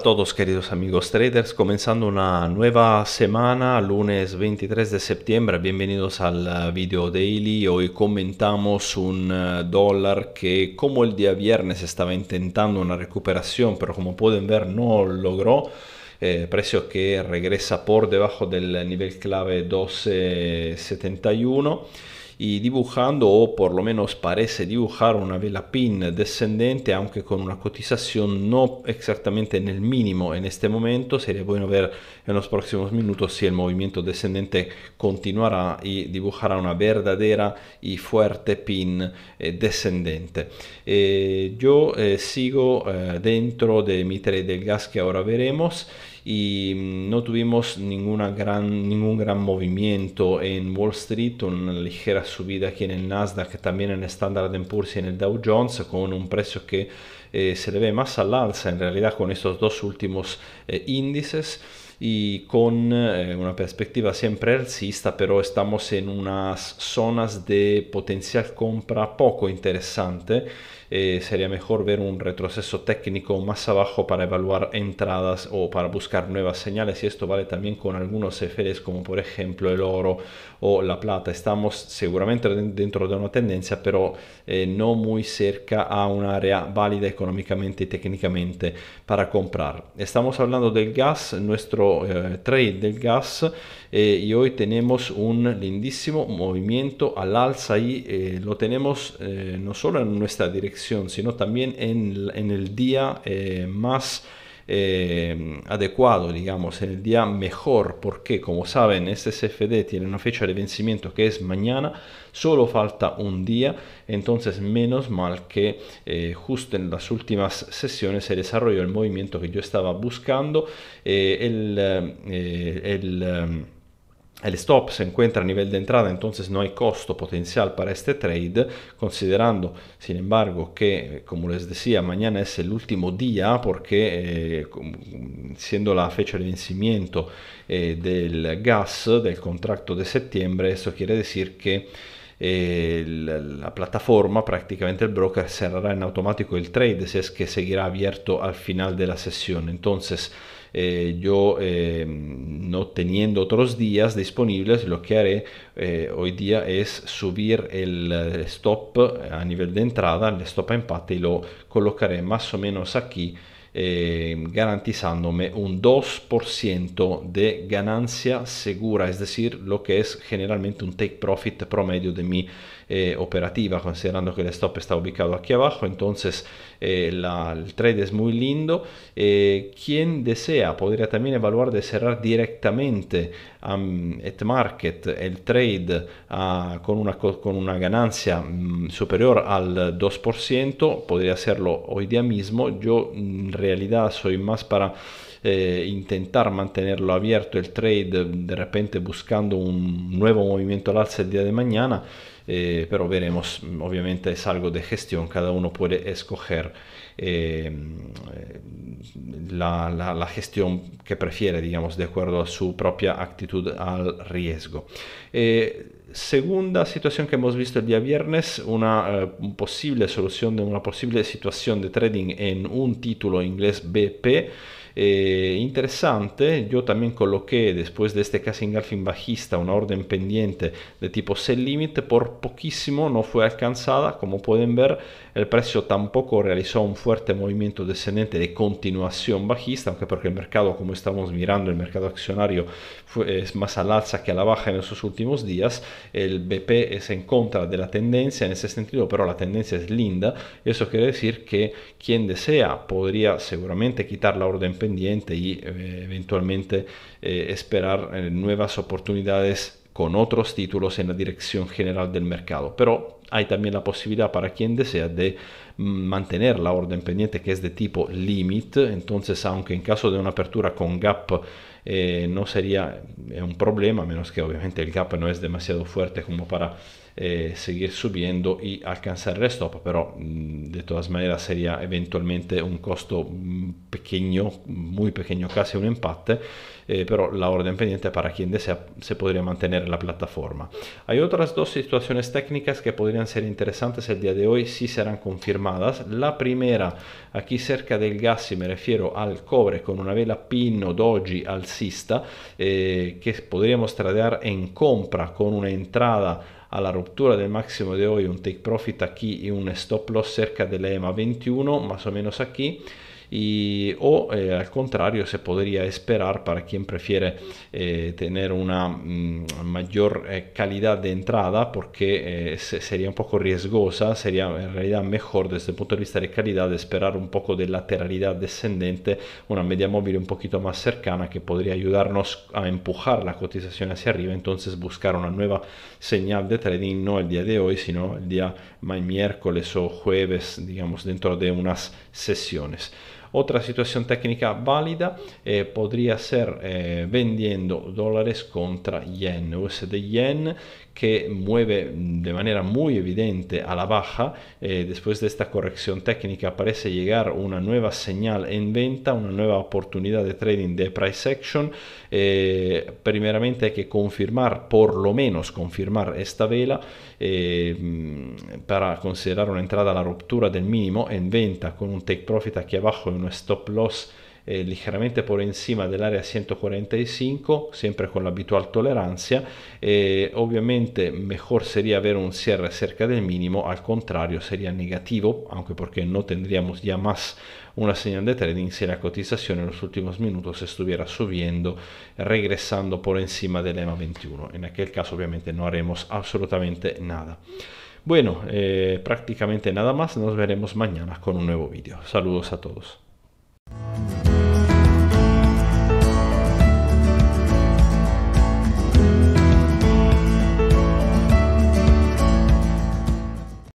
Hola a todos queridos amigos traders, comenzando una nueva semana, lunes 23 de septiembre, bienvenidos al eh, video daily, hoy comentamos un eh, dólar que como el día viernes estaba intentando una recuperación, pero como pueden ver no logró, eh, precio que regresa por debajo del nivel clave 1271 y dibujando o por lo menos parece dibujar una vela pin descendente aunque con una cotización no exactamente en el mínimo en este momento sería bueno ver en los próximos minutos si el movimiento descendente continuará y dibujará una verdadera y fuerte pin eh, descendente eh, yo eh, sigo dentro de mi trade del gas que ahora veremos y mm, no tuvimos ninguna gran, ningún gran movimiento en Wall Street, una ligera subida aquí en el Nasdaq, también en Standard Poor's y en el Dow Jones, con un precio que eh, se le ve más al alza en realidad con estos dos últimos eh, índices y con eh, una perspectiva siempre alcista, pero estamos en unas zonas de potencial compra poco interesante. sería mejor ver un retroceso técnico más abajo para evaluar entradas o para buscar nuevas señales y esto vale también con algunos EFLs como por ejemplo el oro o la plata. Estamos seguramente dentro de una tendencia, pero no muy cerca a un área válida económicamente y técnicamente para comprar. Estamos hablando del gas, nuestro eh, trade del gas, eh, y hoy tenemos un lindísimo movimiento al alza y eh, lo tenemos no solo en nuestra dirección, sino también en el día más eh, adecuado, digamos, en el día mejor, porque como saben, SSFD tiene una fecha de vencimiento que es mañana, solo falta un día, entonces menos mal que eh, justo en las últimas sesiones se desarrolló el movimiento que yo estaba buscando, eh, el, el el stop se encuentra a nivel de entrada, entonces no hay costo potencial para este trade, considerando, sin embargo, que, eh, como les decía, mañana es el último día, porque eh, siendo la fecha de vencimiento eh, del gas del contrato de septiembre, eso quiere decir que la, la, plataforma, prácticamente el broker cerrará en automático el trade si es que seguirá abierto al final de la sesión. Entonces, eh, yo eh, no teniendo otros días disponibles, lo que haré eh, hoy día es subir el stop a nivel de entrada, el stop a empate y lo colocaré más o menos aquí eh, garantizándome un 2% de ganancia segura, es decir, lo que es generalmente un take profit promedio de mi eh, operativa, considerando que el stop está ubicado aquí abajo, entonces eh, el trade es muy lindo. quien desea podría también evaluar de cerrar directamente um, a market el trade ah, con, una, con una ganancia mm, superior al 2%, podría hacerlo hoy día mismo. Yo mm, realidad soy más para eh, intentar mantenerlo abierto el trade, de repente buscando un nuevo movimiento al alza el día de mañana Eh, pero veremos, obviamente es algo de gestión, cada uno puede escoger eh, la, gestión que prefiere, digamos, de acuerdo a su propia actitud al riesgo. Eh, segunda situación que hemos visto el día viernes, una posible solución de una posible situación de trading en un título inglés BP. interesante, yo también coloqué después de este casi engulfing bajista una orden pendiente de tipo sell limit por poquísimo no fue alcanzada. Como pueden ver, el precio tampoco realizó un fuerte movimiento descendente de continuación bajista, aunque porque el mercado, como estamos mirando, el mercado accionario es más al alza que a la baja en estos últimos días. El BP es en contra de la tendencia en ese sentido, pero la tendencia es linda. Eso quiere decir que quien desea podría seguramente quitar la orden pendiente y eh, eventualmente eh, esperar eh, nuevas oportunidades con otros títulos en la dirección general del mercado. Pero hay también la posibilidad para quien desea de mantener la orden pendiente que es de tipo limit. Entonces, aunque en caso de una apertura con gap eh, no sería un problema, menos que obviamente el gap no es demasiado fuerte como para eh, seguir subiendo y alcanzar el stop, pero mm, de todas maneras sería eventualmente un costo mm, pequeño, muy pequeño, casi un empate, eh, pero la orden pendiente para quien desea se podría mantener la plataforma. Hay otras dos situaciones técnicas que podrían ser interesantes el día de hoy si serán confirmadas. La primera, aquí cerca del gas, me refiero al cobre con una vela pino doji alcista sista eh, que podríamos tradear en compra con una entrada alla rottura del massimo di oggi un take profit a chi e un stop loss cerca delle EMA 21, ma so meno sa chi, y, o eh, al contrario se podría esperar para quien prefiere eh, tener una mm, mayor eh, calidad de entrada porque sería un poco riesgosa, sería en realidad mejor desde el punto de vista de calidad esperar un poco de lateralidad descendente, una media móvil un poquito más cercana que podría ayudarnos a empujar la cotización hacia arriba, entonces buscar una nueva señal de trading no el día de hoy, sino el día miércoles o jueves, digamos, dentro de unas sesiones. Otra situación técnica válida eh, podría ser eh, vendiendo dólares contra yen, USD yen, que mueve de manera muy evidente a la baja. Eh, después de esta corrección técnica parece llegar una nueva señal en venta, una nueva oportunidad de trading de price action. Eh, primeramente hay que confirmar, por lo menos confirmar esta vela eh, para considerar una entrada a la ruptura del mínimo en venta con un take profit aquí abajo y un stop loss eh, ligeramente por encima del área 145, siempre con la habitual tolerancia. Eh, obviamente, mejor sería ver un cierre cerca del mínimo, al contrario, sería negativo, aunque porque no tendríamos ya más una señal de trading si la cotización en los últimos minutos estuviera subiendo, regresando por encima del EMA 21. En aquel caso, obviamente, no haremos absolutamente nada. Bueno, eh, prácticamente nada más. Nos veremos mañana con un nuevo vídeo. Saludos a todos.